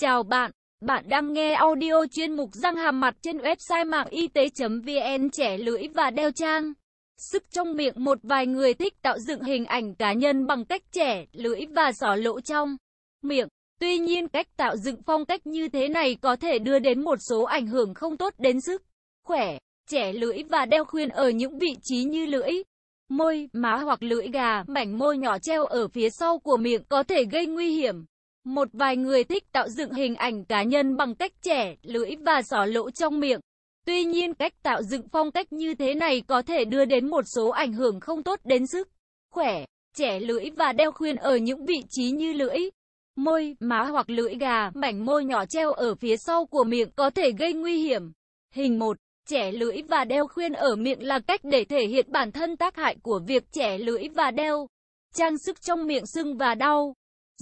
Chào bạn, bạn đang nghe audio chuyên mục răng hàm mặt trên website mạng y tế.vn trẻ lưỡi và đeo trang. Sức trong miệng một vài người thích tạo dựng hình ảnh cá nhân bằng cách trẻ lưỡi và xỏ lỗ trong miệng. Tuy nhiên cách tạo dựng phong cách như thế này có thể đưa đến một số ảnh hưởng không tốt đến sức khỏe. Trẻ lưỡi và đeo khuyên ở những vị trí như lưỡi, môi, má hoặc lưỡi gà, mảnh môi nhỏ treo ở phía sau của miệng có thể gây nguy hiểm. Một vài người thích tạo dựng hình ảnh cá nhân bằng cách trẻ, lưỡi và xỏ lỗ trong miệng. Tuy nhiên cách tạo dựng phong cách như thế này có thể đưa đến một số ảnh hưởng không tốt đến sức khỏe, trẻ lưỡi và đeo khuyên ở những vị trí như lưỡi, môi, má hoặc lưỡi gà, mảnh môi nhỏ treo ở phía sau của miệng có thể gây nguy hiểm. Hình 1. Trẻ lưỡi và đeo khuyên ở miệng là cách để thể hiện bản thân tác hại của việc trẻ lưỡi và đeo. Trang sức trong miệng sưng và đau.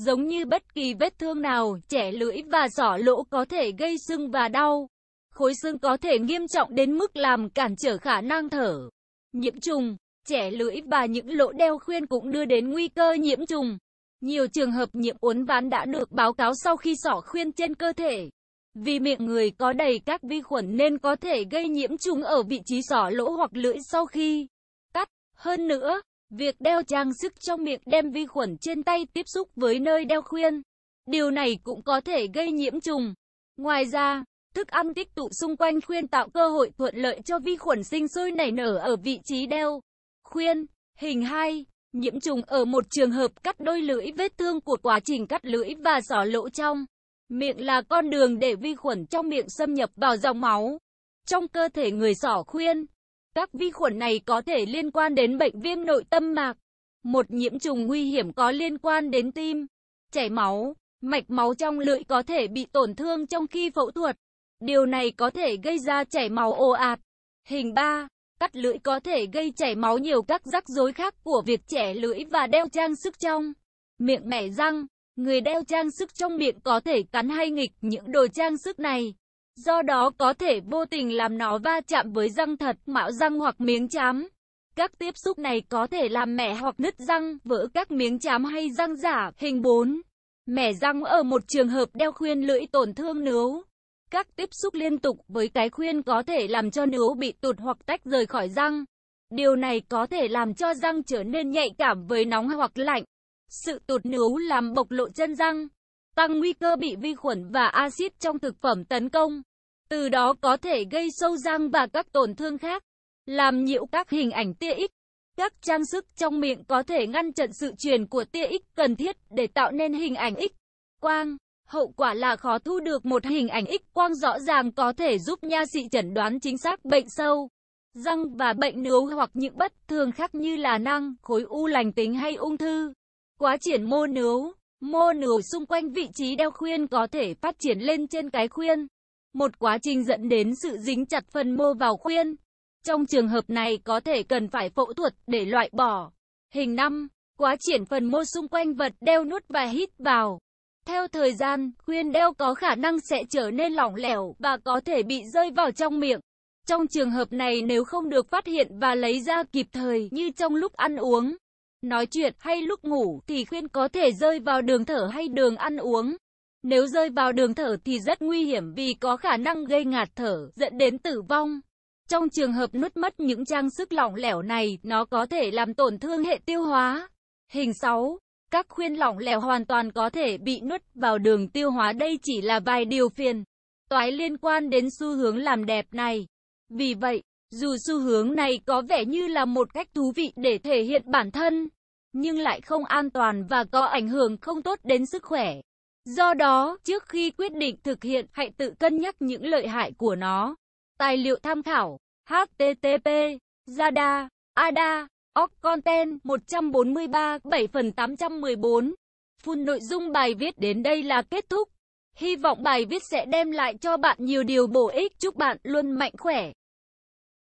Giống như bất kỳ vết thương nào, trẻ lưỡi và giỏ lỗ có thể gây sưng và đau. Khối xương có thể nghiêm trọng đến mức làm cản trở khả năng thở. Nhiễm trùng, trẻ lưỡi và những lỗ đeo khuyên cũng đưa đến nguy cơ nhiễm trùng. Nhiều trường hợp nhiễm uốn ván đã được báo cáo sau khi sỏ khuyên trên cơ thể. Vì miệng người có đầy các vi khuẩn nên có thể gây nhiễm trùng ở vị trí sỏ lỗ hoặc lưỡi sau khi cắt. Hơn nữa, Việc đeo trang sức trong miệng đem vi khuẩn trên tay tiếp xúc với nơi đeo khuyên. Điều này cũng có thể gây nhiễm trùng. Ngoài ra, thức ăn tích tụ xung quanh khuyên tạo cơ hội thuận lợi cho vi khuẩn sinh sôi nảy nở ở vị trí đeo. Khuyên, hình 2, nhiễm trùng ở một trường hợp cắt đôi lưỡi vết thương của quá trình cắt lưỡi và giỏ lỗ trong. Miệng là con đường để vi khuẩn trong miệng xâm nhập vào dòng máu. Trong cơ thể người sỏ khuyên, các vi khuẩn này có thể liên quan đến bệnh viêm nội tâm mạc, một nhiễm trùng nguy hiểm có liên quan đến tim, chảy máu, mạch máu trong lưỡi có thể bị tổn thương trong khi phẫu thuật. Điều này có thể gây ra chảy máu ồ ạt. Hình 3, cắt lưỡi có thể gây chảy máu nhiều các rắc rối khác của việc trẻ lưỡi và đeo trang sức trong miệng mẻ răng. Người đeo trang sức trong miệng có thể cắn hay nghịch những đồ trang sức này do đó có thể vô tình làm nó va chạm với răng thật, mạo răng hoặc miếng chám. Các tiếp xúc này có thể làm mẻ hoặc nứt răng, vỡ các miếng chám hay răng giả, hình 4. Mẻ răng ở một trường hợp đeo khuyên lưỡi tổn thương nướu. Các tiếp xúc liên tục với cái khuyên có thể làm cho nướu bị tụt hoặc tách rời khỏi răng. Điều này có thể làm cho răng trở nên nhạy cảm với nóng hoặc lạnh. Sự tụt nướu làm bộc lộ chân răng, tăng nguy cơ bị vi khuẩn và axit trong thực phẩm tấn công từ đó có thể gây sâu răng và các tổn thương khác, làm nhiễu các hình ảnh tia X. Các trang sức trong miệng có thể ngăn chặn sự truyền của tia X cần thiết để tạo nên hình ảnh X quang. Hậu quả là khó thu được một hình ảnh X quang rõ ràng có thể giúp nha sĩ chẩn đoán chính xác bệnh sâu, răng và bệnh nướu hoặc những bất thường khác như là năng, khối u lành tính hay ung thư. Quá triển mô nướu, mô nướu xung quanh vị trí đeo khuyên có thể phát triển lên trên cái khuyên một quá trình dẫn đến sự dính chặt phần mô vào khuyên. Trong trường hợp này có thể cần phải phẫu thuật để loại bỏ. Hình 5. Quá triển phần mô xung quanh vật đeo nút và hít vào. Theo thời gian, khuyên đeo có khả năng sẽ trở nên lỏng lẻo và có thể bị rơi vào trong miệng. Trong trường hợp này nếu không được phát hiện và lấy ra kịp thời như trong lúc ăn uống, nói chuyện hay lúc ngủ thì khuyên có thể rơi vào đường thở hay đường ăn uống. Nếu rơi vào đường thở thì rất nguy hiểm vì có khả năng gây ngạt thở, dẫn đến tử vong. Trong trường hợp nuốt mất những trang sức lỏng lẻo này, nó có thể làm tổn thương hệ tiêu hóa. Hình 6. Các khuyên lỏng lẻo hoàn toàn có thể bị nuốt vào đường tiêu hóa đây chỉ là vài điều phiền. Toái liên quan đến xu hướng làm đẹp này. Vì vậy, dù xu hướng này có vẻ như là một cách thú vị để thể hiện bản thân, nhưng lại không an toàn và có ảnh hưởng không tốt đến sức khỏe. Do đó, trước khi quyết định thực hiện, hãy tự cân nhắc những lợi hại của nó. Tài liệu tham khảo http Zada Ada Oc Content 143 7 phần 814 Full nội dung bài viết đến đây là kết thúc. Hy vọng bài viết sẽ đem lại cho bạn nhiều điều bổ ích. Chúc bạn luôn mạnh khỏe.